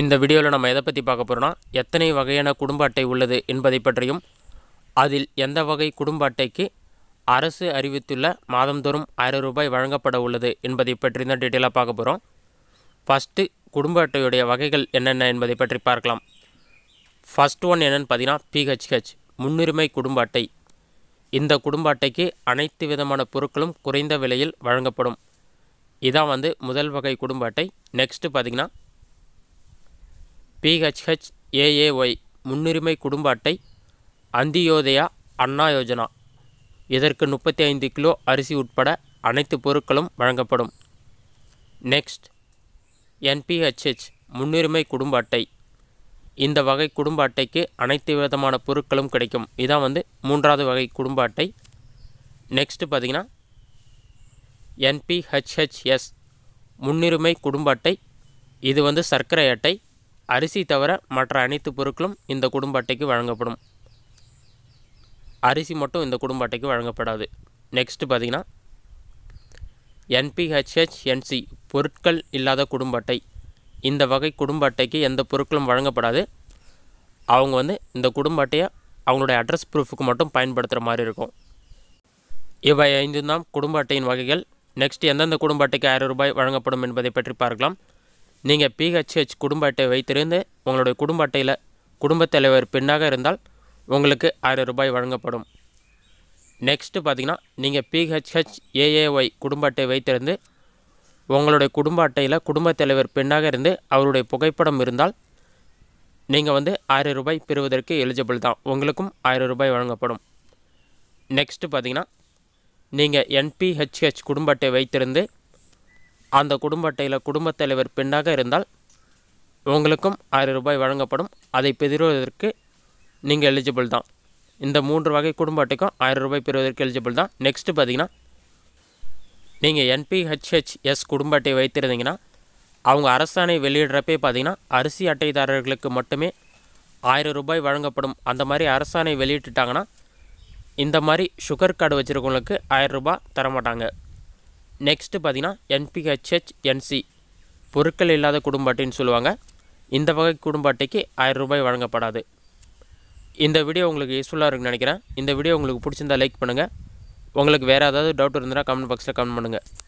இந்த வீடியோவில் நம்ம எதை பற்றி பார்க்க போகிறோன்னா எத்தனை வகையான குடும்ப அட்டை உள்ளது என்பதை பற்றியும் அதில் எந்த வகை குடும்ப அட்டைக்கு அரசு அறிவித்துள்ள மாதந்தோறும் ஆயிரம் ரூபாய் வழங்கப்பட உள்ளது என்பதை பற்றி தான் டீட்டெயிலாக பார்க்க போகிறோம் ஃபஸ்ட்டு குடும்ப அட்டையுடைய வகைகள் என்னென்ன என்பதை பற்றி பார்க்கலாம் ஃபஸ்ட் ஒன் என்னென்னு பார்த்தீங்கன்னா பிஹெச்ஹெச் முன்னுரிமை குடும்ப அட்டை இந்த குடும்ப அட்டைக்கு அனைத்து விதமான பொருட்களும் குறைந்த விலையில் வழங்கப்படும் இதான் வந்து முதல் வகை குடும்ப அட்டை நெக்ஸ்ட்டு பார்த்திங்கன்னா பிஹெச்ஹெச்ஏஏஒய் முன்னுரிமை குடும்ப அட்டை அந்தியோதயா அண்ணா யோஜனா இதற்கு முப்பத்தி ஐந்து கிலோ அரிசி உட்பட அனைத்து பொருட்களும் வழங்கப்படும் நெக்ஸ்ட் என்பிஹெச்ஹெச் முன்னுரிமை குடும்ப அட்டை இந்த வகை குடும்ப அட்டைக்கு அனைத்து விதமான பொருட்களும் கிடைக்கும் இதான் வந்து மூன்றாவது வகை குடும்ப அட்டை நெக்ஸ்ட்டு பார்த்திங்கன்னா என்பிஹெச்ஹெச்எஸ் முன்னுரிமை குடும்ப அட்டை இது வந்து சர்க்கரை அட்டை அரிசி தவிர மற்ற அனைத்து பொருட்களும் இந்த குடும்ப அட்டைக்கு வழங்கப்படும் அரிசி மட்டும் இந்த குடும்ப அட்டைக்கு வழங்கப்படாது நெக்ஸ்ட்டு பார்த்திங்கன்னா என்பிஹெச்ஹெச்என்சி பொருட்கள் இல்லாத குடும்ப அட்டை இந்த வகை குடும்ப அட்டைக்கு எந்த பொருட்களும் வழங்கப்படாது அவங்க வந்து இந்த குடும்ப அட்டையை அவங்களுடைய அட்ரஸ் ப்ரூஃபுக்கு மட்டும் பயன்படுத்துகிற மாதிரி இருக்கும் இவை ஐந்து தான் குடும்ப அட்டையின் வகைகள் நெக்ஸ்ட் எந்தெந்த குடும்ப அட்டைக்கு ஆயிரம் ரூபாய் வழங்கப்படும் என்பதை பற்றி பார்க்கலாம் நீங்கள் பிஹெச்ஹெச் குடும்ப அட்டை வைத்திருந்து உங்களுடைய குடும்ப அட்டையில் குடும்பத் தலைவர் பெண்ணாக இருந்தால் உங்களுக்கு ஆயிரம் ரூபாய் வழங்கப்படும் நெக்ஸ்ட்டு பார்த்திங்கன்னா நீங்கள் பிஹெச்ஹெச் ஏஏஒய் குடும்ப அட்டை வைத்திருந்து உங்களுடைய குடும்ப அட்டையில் குடும்பத் தலைவர் பெண்ணாக இருந்து அவருடைய புகைப்படம் இருந்தால் நீங்கள் வந்து ஆயிரம் ரூபாய் பெறுவதற்கு எலிஜிபிள் தான் உங்களுக்கும் ஆயிரம் ரூபாய் வழங்கப்படும் நெக்ஸ்ட்டு பார்த்திங்கன்னா நீங்கள் என்பிஹெச்ஹெச் குடும்ப அட்டை வைத்திருந்து அந்த குடும்ப அட்டையில் குடும்பத் தலைவர் பெண்ணாக இருந்தால் உங்களுக்கும் ஆயிரம் ரூபாய் வழங்கப்படும் அதை பெறுவதற்கு நீங்கள் எலிஜிபிள் தான் இந்த மூன்று வகை குடும்ப அட்டைக்கும் ஆயிரம் ரூபாய் பெறுவதற்கு எலிஜிபிள் தான் நெக்ஸ்ட்டு பார்த்தீங்கன்னா நீங்கள் என்பிஹெச்ஹெச்எஸ் குடும்ப அட்டை வைத்திருந்தீங்கன்னா அவங்க அரசாணை வெளியிடுறப்பே பார்த்தீங்கன்னா அரிசி அட்டைதாரர்களுக்கு மட்டுமே ஆயிரம் ரூபாய் வழங்கப்படும் அந்த மாதிரி அரசாணை வெளியிட்டுட்டாங்கன்னா இந்த மாதிரி சுகர் கார்டு வச்சுருக்கவங்களுக்கு ஆயிரம் ரூபாய் தரமாட்டாங்க நெக்ஸ்ட்டு பார்த்திங்கன்னா என்பிஹெச்ஹெச் என்சி பொருட்கள் இல்லாத குடும்ப அட்டைன்னு சொல்லுவாங்க இந்த வகை குடும்ப அட்டைக்கு ஆயிரம் ரூபாய் வழங்கப்படாது இந்த வீடியோ உங்களுக்கு யூஸ்ஃபுல்லாக இருக்குன்னு நினைக்கிறேன் இந்த வீடியோ உங்களுக்கு பிடிச்சிருந்தால் லைக் பண்ணுங்கள் உங்களுக்கு வேறு ஏதாவது டவுட் இருந்தால் கமெண்ட் பாக்ஸில் கமெண்ட் பண்ணுங்கள்